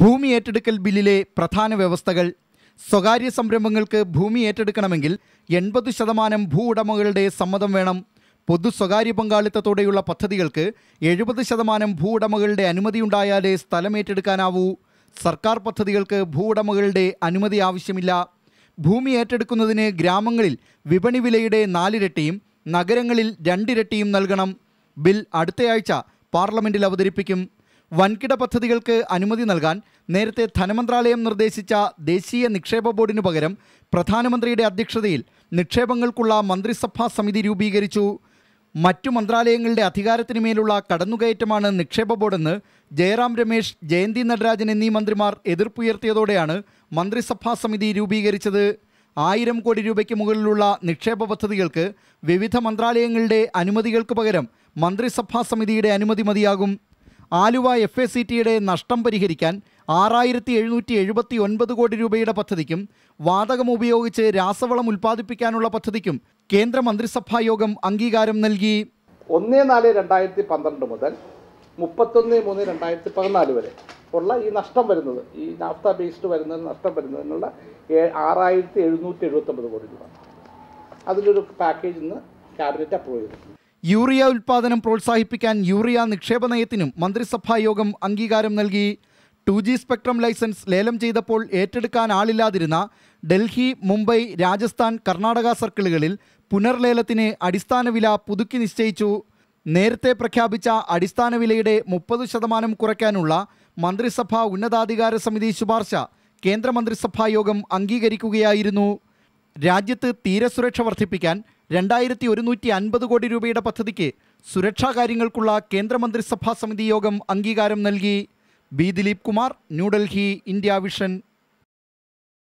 ഭൂമി ഏറ്റെടുക്കൽ ബില്ലിലെ പ്രധാന വ്യവസ്ഥകൾ സ്വകാര്യ സംരംഭങ്ങൾക്ക് ഭൂമി ഏറ്റെടുക്കണമെങ്കിൽ എൺപത് ശതമാനം ഭൂ ഉടമകളുടെ സമ്മതം വേണം പൊതു സ്വകാര്യ പങ്കാളിത്തത്തോടെയുള്ള പദ്ധതികൾക്ക് എഴുപത് ശതമാനം ഭൂ ഉടമകളുടെ അനുമതിയുണ്ടായാലേ സ്ഥലം ഏറ്റെടുക്കാനാവൂ സർക്കാർ പദ്ധതികൾക്ക് ഭൂ ഉടമകളുടെ അനുമതി ആവശ്യമില്ല ഭൂമി ഏറ്റെടുക്കുന്നതിന് ഗ്രാമങ്ങളിൽ വിപണി വിലയുടെ നാലിരട്ടിയും നഗരങ്ങളിൽ രണ്ടിരട്ടിയും നൽകണം ബിൽ അടുത്തയാഴ്ച പാർലമെൻറ്റിൽ അവതരിപ്പിക്കും വൻകിട പദ്ധതികൾക്ക് അനുമതി നൽകാൻ നേരത്തെ ധനമന്ത്രാലയം നിർദ്ദേശിച്ച ദേശീയ നിക്ഷേപ ബോർഡിനു പകരം പ്രധാനമന്ത്രിയുടെ അധ്യക്ഷതയിൽ നിക്ഷേപങ്ങൾക്കുള്ള മന്ത്രിസഭാ സമിതി രൂപീകരിച്ചു മറ്റു മന്ത്രാലയങ്ങളുടെ അധികാരത്തിനു മേലുള്ള കടന്നുകയറ്റമാണ് നിക്ഷേപ ബോർഡെന്ന് ജയറാം രമേശ് ജയന്തി നടരാജൻ എന്നീ മന്ത്രിമാർ എതിർപ്പുയർത്തിയതോടെയാണ് മന്ത്രിസഭാ സമിതി രൂപീകരിച്ചത് ആയിരം കോടി രൂപയ്ക്ക് മുകളിലുള്ള നിക്ഷേപ പദ്ധതികൾക്ക് വിവിധ മന്ത്രാലയങ്ങളുടെ അനുമതികൾക്ക് പകരം മന്ത്രിസഭാ സമിതിയുടെ അനുമതി മതിയാകും ആലുവ എഫ് എ സി ടിയുടെ നഷ്ടം പരിഹരിക്കാൻ ആറായിരത്തി എഴുന്നൂറ്റി എഴുപത്തി ഒൻപത് കോടി രൂപയുടെ പദ്ധതിക്കും വാതകം ഉപയോഗിച്ച് രാസവളം ഉൽപ്പാദിപ്പിക്കാനുള്ള പദ്ധതിക്കും കേന്ദ്ര മന്ത്രിസഭാ യോഗം അംഗീകാരം നൽകി ഒന്ന് നാല് രണ്ടായിരത്തി പന്ത്രണ്ട് മുതൽ മുപ്പത്തൊന്ന് മൂന്ന് രണ്ടായിരത്തി പതിനാല് വരെ ഉള്ള ഈ നഷ്ടം വരുന്നത് ഈ നാഫ്ത ബേസ്ഡ് വരുന്ന നഷ്ടം വരുന്നതിനുള്ള ആറായിരത്തി എഴുന്നൂറ്റി എഴുപത്തി ഒമ്പത് കോടി രൂപ അതിലൊരു പാക്കേജ് ഇന്ന് ക്യാബിനറ്റ് അപ്രൂവ് ചെയ്തിട്ടുണ്ട് യൂറിയ ഉൽപ്പാദനം പ്രോത്സാഹിപ്പിക്കാൻ യൂറിയ നിക്ഷേപ നയത്തിനും മന്ത്രിസഭായോഗം അംഗീകാരം നൽകി ടു ജി സ്പെക്ട്രം ലൈസൻസ് ലേലം ചെയ്തപ്പോൾ ഏറ്റെടുക്കാൻ ആളില്ലാതിരുന്ന ഡൽഹി മുംബൈ രാജസ്ഥാൻ കർണാടക സർക്കിളുകളിൽ പുനർലേലത്തിന് അടിസ്ഥാന വില പുതുക്കി നിശ്ചയിച്ചു നേരത്തെ പ്രഖ്യാപിച്ച അടിസ്ഥാന വിലയുടെ മുപ്പത് ശതമാനം കുറയ്ക്കാനുള്ള മന്ത്രിസഭാ ഉന്നതാധികാര സമിതി ശുപാർശ കേന്ദ്രമന്ത്രിസഭാ യോഗം അംഗീകരിക്കുകയായിരുന്നു രാജ്യത്ത് തീരസുരക്ഷ വർദ്ധിപ്പിക്കാൻ രണ്ടായിരത്തി ഒരുന്നൂറ്റി അൻപത് കോടി രൂപയുടെ പദ്ധതിക്ക് സുരക്ഷാ കാര്യങ്ങൾക്കുള്ള കേന്ദ്രമന്ത്രിസഭാ സമിതി യോഗം അംഗീകാരം നൽകി B Dileep Kumar New Delhi India vision